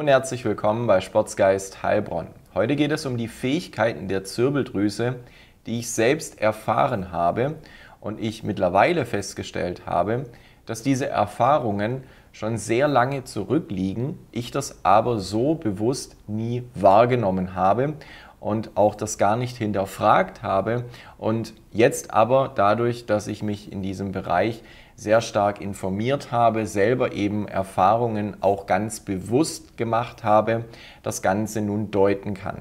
und herzlich willkommen bei Sportsgeist Heilbronn. Heute geht es um die Fähigkeiten der Zirbeldrüse, die ich selbst erfahren habe und ich mittlerweile festgestellt habe, dass diese Erfahrungen schon sehr lange zurückliegen, ich das aber so bewusst nie wahrgenommen habe und auch das gar nicht hinterfragt habe und jetzt aber dadurch, dass ich mich in diesem Bereich sehr stark informiert habe, selber eben Erfahrungen auch ganz bewusst gemacht habe, das Ganze nun deuten kann.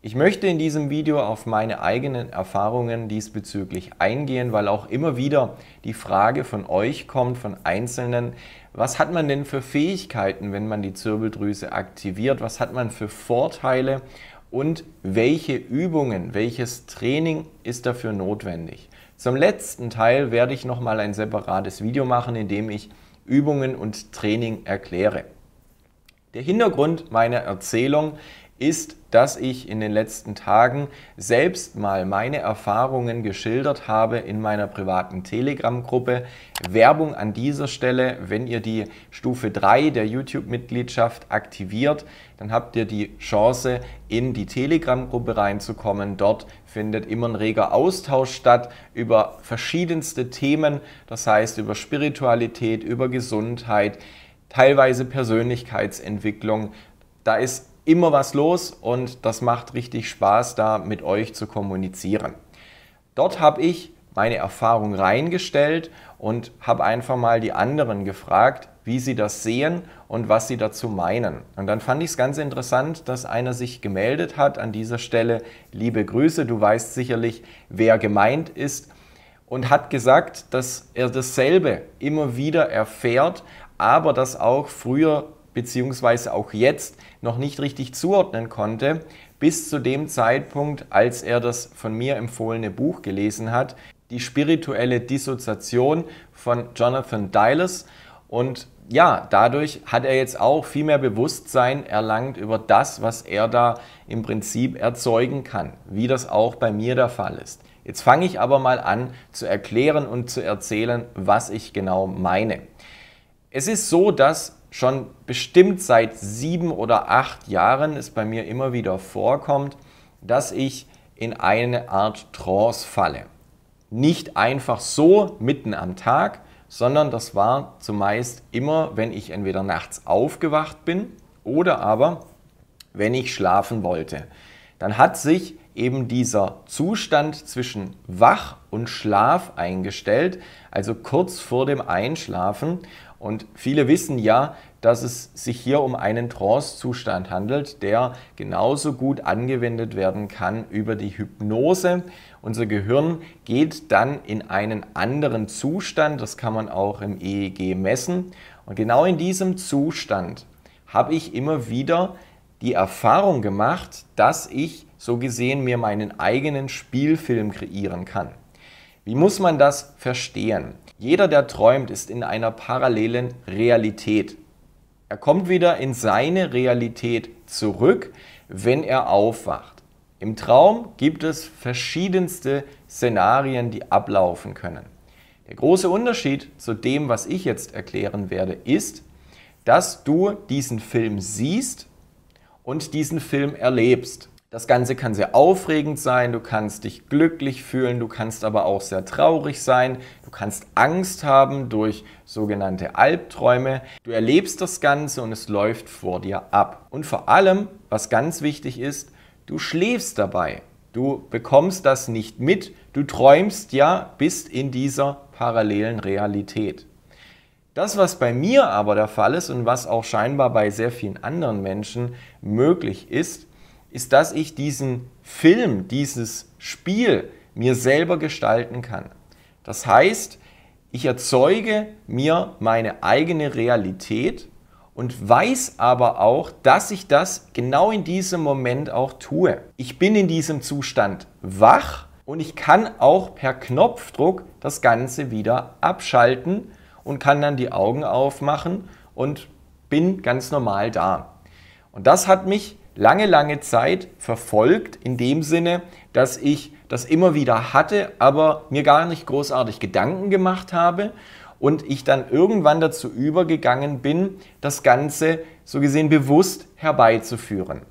Ich möchte in diesem Video auf meine eigenen Erfahrungen diesbezüglich eingehen, weil auch immer wieder die Frage von euch kommt, von Einzelnen, was hat man denn für Fähigkeiten, wenn man die Zirbeldrüse aktiviert? Was hat man für Vorteile? Und welche Übungen, welches Training ist dafür notwendig? Zum letzten Teil werde ich nochmal ein separates Video machen, in dem ich Übungen und Training erkläre. Der Hintergrund meiner Erzählung ist, dass ich in den letzten Tagen selbst mal meine Erfahrungen geschildert habe in meiner privaten Telegram-Gruppe. Werbung an dieser Stelle, wenn ihr die Stufe 3 der YouTube-Mitgliedschaft aktiviert, dann habt ihr die Chance, in die Telegram-Gruppe reinzukommen. Dort findet immer ein reger Austausch statt über verschiedenste Themen, das heißt über Spiritualität, über Gesundheit, teilweise Persönlichkeitsentwicklung. Da ist immer was los und das macht richtig Spaß, da mit euch zu kommunizieren. Dort habe ich meine Erfahrung reingestellt und habe einfach mal die anderen gefragt, wie sie das sehen und was sie dazu meinen. Und dann fand ich es ganz interessant, dass einer sich gemeldet hat an dieser Stelle, liebe Grüße, du weißt sicherlich, wer gemeint ist, und hat gesagt, dass er dasselbe immer wieder erfährt, aber dass auch früher beziehungsweise auch jetzt noch nicht richtig zuordnen konnte, bis zu dem Zeitpunkt, als er das von mir empfohlene Buch gelesen hat, Die spirituelle Dissoziation von Jonathan Diles. Und ja, dadurch hat er jetzt auch viel mehr Bewusstsein erlangt über das, was er da im Prinzip erzeugen kann, wie das auch bei mir der Fall ist. Jetzt fange ich aber mal an zu erklären und zu erzählen, was ich genau meine. Es ist so, dass schon bestimmt seit sieben oder acht Jahren es bei mir immer wieder vorkommt, dass ich in eine Art Trance falle. Nicht einfach so mitten am Tag, sondern das war zumeist immer, wenn ich entweder nachts aufgewacht bin oder aber wenn ich schlafen wollte. Dann hat sich eben dieser Zustand zwischen Wach und Schlaf eingestellt, also kurz vor dem Einschlafen. Und viele wissen ja, dass es sich hier um einen Trance-Zustand handelt, der genauso gut angewendet werden kann über die Hypnose. Unser Gehirn geht dann in einen anderen Zustand, das kann man auch im EEG messen. Und genau in diesem Zustand habe ich immer wieder die Erfahrung gemacht, dass ich so gesehen mir meinen eigenen Spielfilm kreieren kann. Wie muss man das verstehen? Jeder, der träumt, ist in einer parallelen Realität. Er kommt wieder in seine Realität zurück, wenn er aufwacht. Im Traum gibt es verschiedenste Szenarien, die ablaufen können. Der große Unterschied zu dem, was ich jetzt erklären werde, ist, dass du diesen Film siehst und diesen Film erlebst. Das Ganze kann sehr aufregend sein, du kannst dich glücklich fühlen, du kannst aber auch sehr traurig sein, du kannst Angst haben durch sogenannte Albträume. Du erlebst das Ganze und es läuft vor dir ab. Und vor allem, was ganz wichtig ist, du schläfst dabei. Du bekommst das nicht mit, du träumst ja, bist in dieser parallelen Realität. Das, was bei mir aber der Fall ist und was auch scheinbar bei sehr vielen anderen Menschen möglich ist, ist, dass ich diesen Film, dieses Spiel mir selber gestalten kann. Das heißt, ich erzeuge mir meine eigene Realität und weiß aber auch, dass ich das genau in diesem Moment auch tue. Ich bin in diesem Zustand wach und ich kann auch per Knopfdruck das Ganze wieder abschalten und kann dann die Augen aufmachen und bin ganz normal da. Und das hat mich lange, lange Zeit verfolgt, in dem Sinne, dass ich das immer wieder hatte, aber mir gar nicht großartig Gedanken gemacht habe und ich dann irgendwann dazu übergegangen bin, das Ganze so gesehen bewusst herbeizuführen.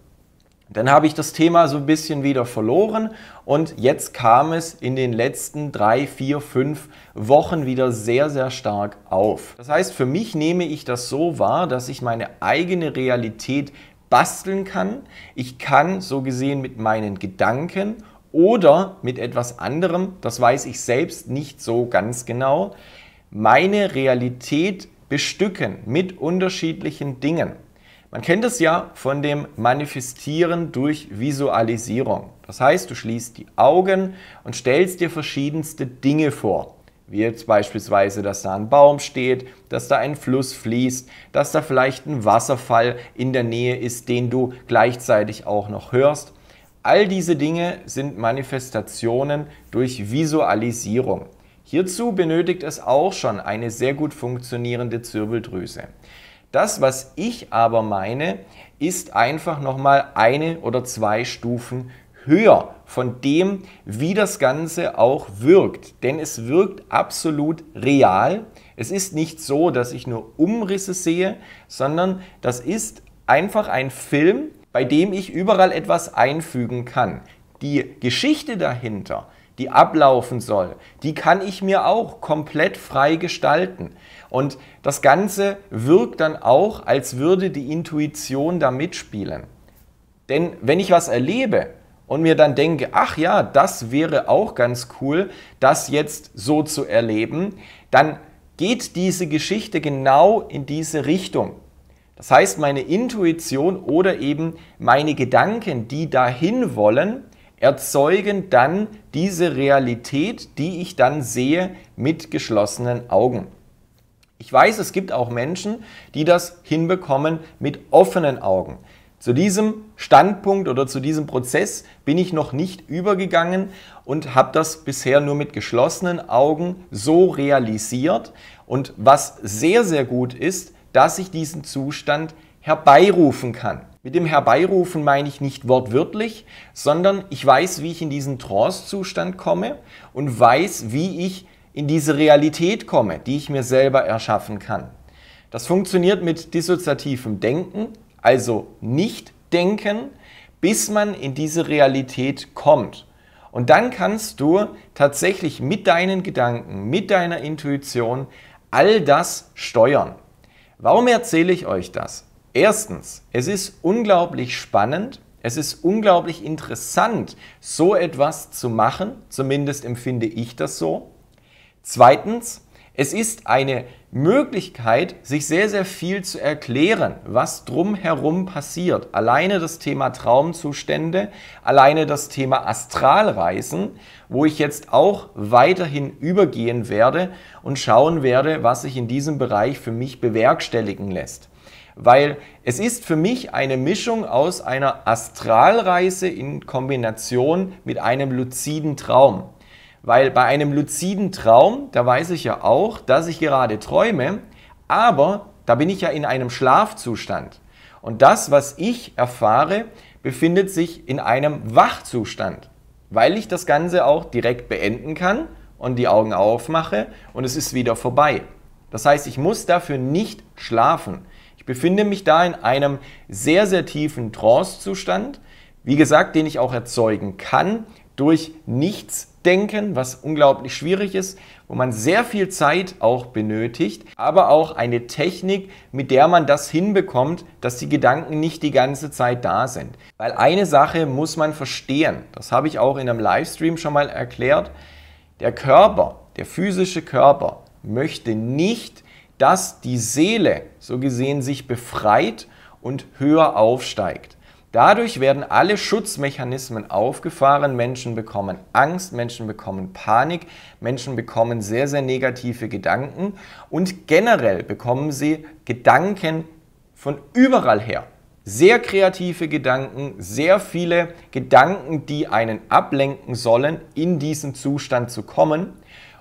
Dann habe ich das Thema so ein bisschen wieder verloren und jetzt kam es in den letzten drei, vier, fünf Wochen wieder sehr, sehr stark auf. Das heißt, für mich nehme ich das so wahr, dass ich meine eigene Realität basteln kann. Ich kann so gesehen mit meinen Gedanken oder mit etwas anderem, das weiß ich selbst nicht so ganz genau, meine Realität bestücken mit unterschiedlichen Dingen. Man kennt es ja von dem Manifestieren durch Visualisierung. Das heißt, du schließt die Augen und stellst dir verschiedenste Dinge vor. Wie jetzt beispielsweise, dass da ein Baum steht, dass da ein Fluss fließt, dass da vielleicht ein Wasserfall in der Nähe ist, den du gleichzeitig auch noch hörst. All diese Dinge sind Manifestationen durch Visualisierung. Hierzu benötigt es auch schon eine sehr gut funktionierende Zirbeldrüse. Das, was ich aber meine, ist einfach nochmal eine oder zwei Stufen höher von dem, wie das Ganze auch wirkt. Denn es wirkt absolut real. Es ist nicht so, dass ich nur Umrisse sehe, sondern das ist einfach ein Film, bei dem ich überall etwas einfügen kann. Die Geschichte dahinter, die ablaufen soll, die kann ich mir auch komplett frei gestalten. Und das Ganze wirkt dann auch, als würde die Intuition da mitspielen. Denn wenn ich was erlebe, und mir dann denke, ach ja, das wäre auch ganz cool, das jetzt so zu erleben, dann geht diese Geschichte genau in diese Richtung. Das heißt, meine Intuition oder eben meine Gedanken, die dahin wollen, erzeugen dann diese Realität, die ich dann sehe mit geschlossenen Augen. Ich weiß, es gibt auch Menschen, die das hinbekommen mit offenen Augen. Zu diesem Standpunkt oder zu diesem Prozess bin ich noch nicht übergegangen und habe das bisher nur mit geschlossenen Augen so realisiert. Und was sehr, sehr gut ist, dass ich diesen Zustand herbeirufen kann. Mit dem Herbeirufen meine ich nicht wortwörtlich, sondern ich weiß, wie ich in diesen Trance-Zustand komme und weiß, wie ich in diese Realität komme, die ich mir selber erschaffen kann. Das funktioniert mit dissoziativem Denken, also nicht denken, bis man in diese Realität kommt. Und dann kannst du tatsächlich mit deinen Gedanken, mit deiner Intuition all das steuern. Warum erzähle ich euch das? Erstens, es ist unglaublich spannend, es ist unglaublich interessant, so etwas zu machen, zumindest empfinde ich das so. Zweitens, es ist eine Möglichkeit, sich sehr, sehr viel zu erklären, was drumherum passiert. Alleine das Thema Traumzustände, alleine das Thema Astralreisen, wo ich jetzt auch weiterhin übergehen werde und schauen werde, was sich in diesem Bereich für mich bewerkstelligen lässt. Weil es ist für mich eine Mischung aus einer Astralreise in Kombination mit einem luziden Traum. Weil bei einem luziden Traum, da weiß ich ja auch, dass ich gerade träume, aber da bin ich ja in einem Schlafzustand. Und das, was ich erfahre, befindet sich in einem Wachzustand, weil ich das Ganze auch direkt beenden kann und die Augen aufmache und es ist wieder vorbei. Das heißt, ich muss dafür nicht schlafen. Ich befinde mich da in einem sehr, sehr tiefen Trancezustand, wie gesagt, den ich auch erzeugen kann durch nichts denken, was unglaublich schwierig ist, wo man sehr viel Zeit auch benötigt, aber auch eine Technik, mit der man das hinbekommt, dass die Gedanken nicht die ganze Zeit da sind. Weil eine Sache muss man verstehen, das habe ich auch in einem Livestream schon mal erklärt, der Körper, der physische Körper möchte nicht, dass die Seele so gesehen sich befreit und höher aufsteigt. Dadurch werden alle Schutzmechanismen aufgefahren. Menschen bekommen Angst, Menschen bekommen Panik, Menschen bekommen sehr, sehr negative Gedanken und generell bekommen sie Gedanken von überall her. Sehr kreative Gedanken, sehr viele Gedanken, die einen ablenken sollen, in diesen Zustand zu kommen.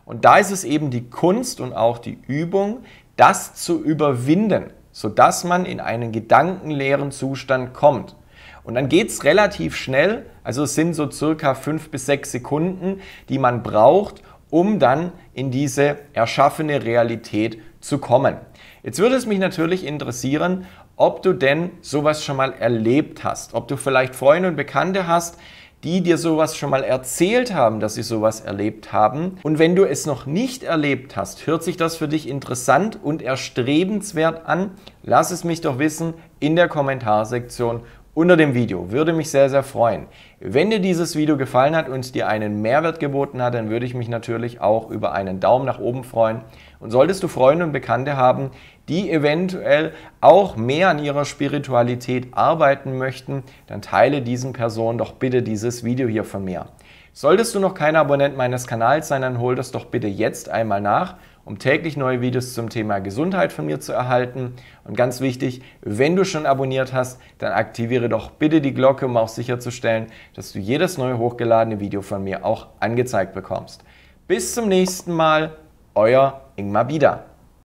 Und da ist es eben die Kunst und auch die Übung, das zu überwinden, sodass man in einen gedankenleeren Zustand kommt. Und dann geht es relativ schnell, also es sind so circa fünf bis sechs Sekunden, die man braucht, um dann in diese erschaffene Realität zu kommen. Jetzt würde es mich natürlich interessieren, ob du denn sowas schon mal erlebt hast, ob du vielleicht Freunde und Bekannte hast, die dir sowas schon mal erzählt haben, dass sie sowas erlebt haben. Und wenn du es noch nicht erlebt hast, hört sich das für dich interessant und erstrebenswert an? Lass es mich doch wissen in der Kommentarsektion unter dem Video. Würde mich sehr, sehr freuen. Wenn dir dieses Video gefallen hat und dir einen Mehrwert geboten hat, dann würde ich mich natürlich auch über einen Daumen nach oben freuen. Und solltest du Freunde und Bekannte haben, die eventuell auch mehr an ihrer Spiritualität arbeiten möchten, dann teile diesen Personen doch bitte dieses Video hier von mir. Solltest du noch kein Abonnent meines Kanals sein, dann hol das doch bitte jetzt einmal nach, um täglich neue Videos zum Thema Gesundheit von mir zu erhalten. Und ganz wichtig, wenn du schon abonniert hast, dann aktiviere doch bitte die Glocke, um auch sicherzustellen, dass du jedes neue hochgeladene Video von mir auch angezeigt bekommst. Bis zum nächsten Mal, euer Ingmar Bieder.